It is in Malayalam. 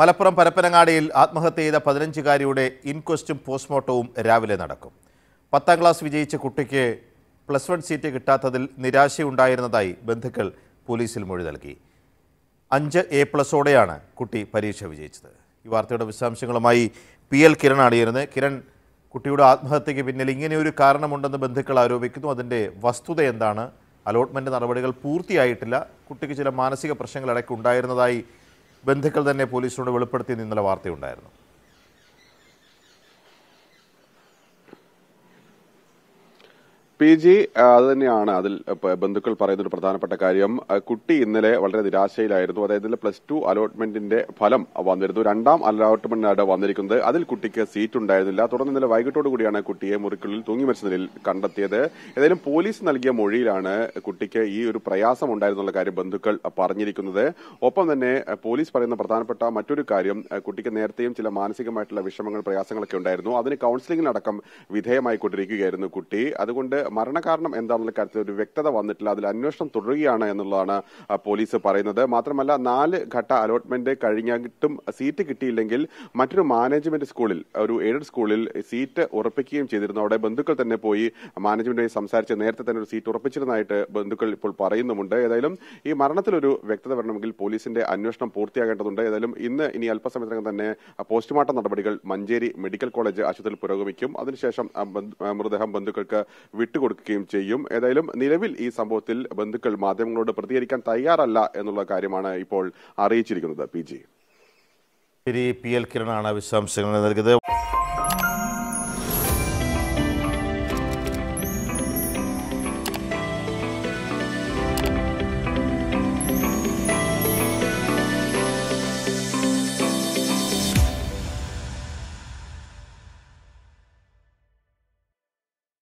മലപ്പുറം പരപ്പനങ്ങാടിയിൽ ആത്മഹത്യ ചെയ്ത പതിനഞ്ചുകാരിയുടെ ഇൻക്വസ്റ്റും പോസ്റ്റ്മോർട്ടവും രാവിലെ നടക്കും പത്താം ക്ലാസ് വിജയിച്ച കുട്ടിക്ക് പ്ലസ് വൺ സീറ്റ് കിട്ടാത്തതിൽ നിരാശയുണ്ടായിരുന്നതായി ബന്ധുക്കൾ പോലീസിൽ മൊഴി നൽകി അഞ്ച് എ പ്ലസോടെയാണ് കുട്ടി പരീക്ഷ വിജയിച്ചത് ഈ വാർത്തയുടെ വിശദാംശങ്ങളുമായി പി എൽ കിരൺ ചേരുന്നത് കിരൺ കുട്ടിയുടെ ആത്മഹത്യയ്ക്ക് പിന്നിൽ ഇങ്ങനെയൊരു കാരണമുണ്ടെന്ന് ബന്ധുക്കൾ ആരോപിക്കുന്നു അതിൻ്റെ വസ്തുത എന്താണ് അലോട്ട്മെൻറ്റ് നടപടികൾ പൂർത്തിയായിട്ടില്ല കുട്ടിക്ക് ചില മാനസിക പ്രശ്നങ്ങൾ ഇടയ്ക്ക് ഉണ്ടായിരുന്നതായി ബന്ധുക്കൾ തന്നെ പോലീസിനോട് വെളിപ്പെടുത്തിയെന്ന് ഇന്നലെ വാർത്തയുണ്ടായിരുന്നു പി ജി അത് തന്നെയാണ് അതിൽ ബന്ധുക്കൾ പറയുന്ന ഒരു പ്രധാനപ്പെട്ട കാര്യം കുട്ടി ഇന്നലെ വളരെ നിരാശയിലായിരുന്നു അതായത് ഇന്നലെ പ്ലസ് ടു അലോട്ട്മെന്റിന്റെ ഫലം വന്നിരുന്നു രണ്ടാം അലോട്ട്മെന്റിനാണ് വന്നിരിക്കുന്നത് അതിൽ കുട്ടിക്ക് സീറ്റ് ഉണ്ടായിരുന്നില്ല തുടർന്ന് ഇന്നലെ വൈകിട്ടോടുകൂടിയാണ് കുട്ടിയെ മുറിക്കുള്ളിൽ തൂങ്ങി മരിച്ച നിലയിൽ കണ്ടെത്തിയത് ഏതായാലും പോലീസ് നൽകിയ മൊഴിയിലാണ് കുട്ടിക്ക് ഈ ഒരു പ്രയാസം ഉണ്ടായിരുന്നുള്ള കാര്യം ബന്ധുക്കൾ പറഞ്ഞിരിക്കുന്നത് ഒപ്പം തന്നെ പോലീസ് പറയുന്ന പ്രധാനപ്പെട്ട മറ്റൊരു കാര്യം കുട്ടിക്ക് നേരത്തെയും ചില മാനസികമായിട്ടുള്ള വിഷമങ്ങൾ പ്രയാസങ്ങളൊക്കെ ഉണ്ടായിരുന്നു അതിന് കൌൺസിലിംഗിനടക്കം വിധേയമായിക്കൊണ്ടിരിക്കുകയായിരുന്നു കുട്ടി അതുകൊണ്ട് മരണകാരണം എന്താണെന്നുള്ള കാര്യത്തിൽ ഒരു വ്യക്തത വന്നിട്ടില്ല അതിൽ അന്വേഷണം തുടരുകയാണ് എന്നുള്ളതാണ് പോലീസ് പറയുന്നത് മാത്രമല്ല നാല് ഘട്ട അലോട്ട്മെന്റ് കഴിഞ്ഞിട്ടും സീറ്റ് കിട്ടിയില്ലെങ്കിൽ മറ്റൊരു മാനേജ്മെന്റ് സ്കൂളിൽ ഒരു എയ്ഡഡ് സ്കൂളിൽ സീറ്റ് ഉറപ്പിക്കുകയും ചെയ്തിരുന്നു അവിടെ ബന്ധുക്കൾ തന്നെ പോയി മാനേജ്മെന്റുമായി സംസാരിച്ച് നേരത്തെ തന്നെ ഒരു സീറ്റ് ഉറപ്പിച്ചിരുന്നതായിട്ട് ബന്ധുക്കൾ ഇപ്പോൾ പറയുന്നുമുണ്ട് ഏതായാലും ഈ മരണത്തിലൊരു വ്യക്തത വരണമെങ്കിൽ പോലീസിന്റെ അന്വേഷണം പൂർത്തിയാകേണ്ടതുണ്ട് ഏതായാലും ഇന്ന് ഇനി അല്പസമയത്തിനകം തന്നെ പോസ്റ്റ്മോർട്ടം നടപടികൾ മഞ്ചേരി മെഡിക്കൽ കോളേജ് ആശുപത്രിയിൽ പുരോഗമിക്കും അതിനുശേഷം മൃതദേഹം ബന്ധുക്കൾക്ക് വിട്ടു കൊടുക്കുകയും ചെയ്യും ഏതായാലും നിലവിൽ ഈ സംഭവത്തിൽ ബന്ധുക്കൾ മാധ്യമങ്ങളോട് പ്രതികരിക്കാൻ തയ്യാറല്ല എന്നുള്ള കാര്യമാണ് ഇപ്പോൾ അറിയിച്ചിരിക്കുന്നത് പി ജി പി എൽ കിരണാണ് വിശദാംശങ്ങൾ നൽകിയത്